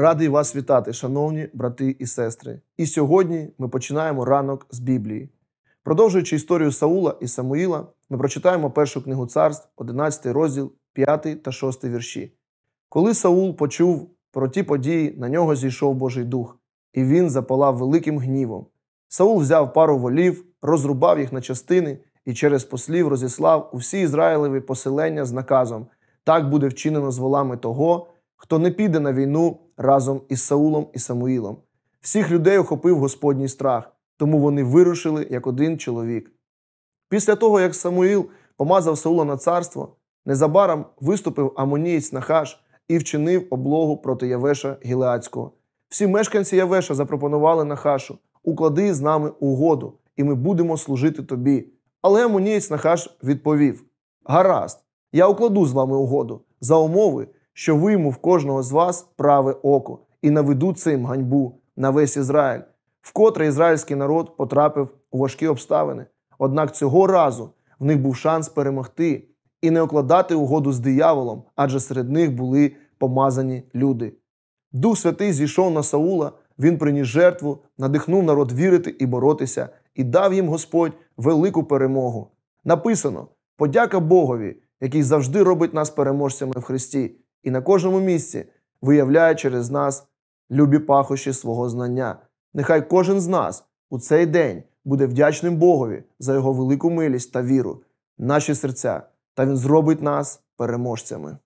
Радий вас вітати, шановні брати і сестри. І сьогодні ми починаємо ранок з Біблії. Продовжуючи історію Саула і Самуїла, ми прочитаємо першу книгу царств, 11 розділ, 5 та 6 вірші. Коли Саул почув про ті події, на нього зійшов Божий дух, і він запалав великим гнівом. Саул взяв пару волів, розрубав їх на частини і через послів розіслав усі Ізраїлеві поселення з наказом: так буде вчинено з волами того хто не піде на війну разом із Саулом і Самуїлом. Всіх людей охопив Господній страх, тому вони вирушили як один чоловік. Після того, як Самуїл помазав Саула на царство, незабаром виступив Амонієць Нахаш і вчинив облогу проти Явеша Гілеацького. Всі мешканці Явеша запропонували Нахашу уклади з нами угоду, і ми будемо служити тобі. Але Амонієць Нахаш відповів: Гаразд, я укладу з вами угоду за умови, що вийму в кожного з вас праве око, і наведу цим ганьбу на весь Ізраїль, вкотре ізраїльський народ потрапив у важкі обставини. Однак цього разу в них був шанс перемогти і не укладати угоду з дияволом, адже серед них були помазані люди. Дух Святий зійшов на Саула, він приніс жертву, надихнув народ вірити і боротися, і дав їм Господь велику перемогу. Написано: подяка Богові, який завжди робить нас переможцями в Христі, і на кожному місці виявляє через нас любі пахощі свого знання. Нехай кожен з нас у цей день буде вдячним Богові за його велику милість та віру, в наші серця, та Він зробить нас переможцями.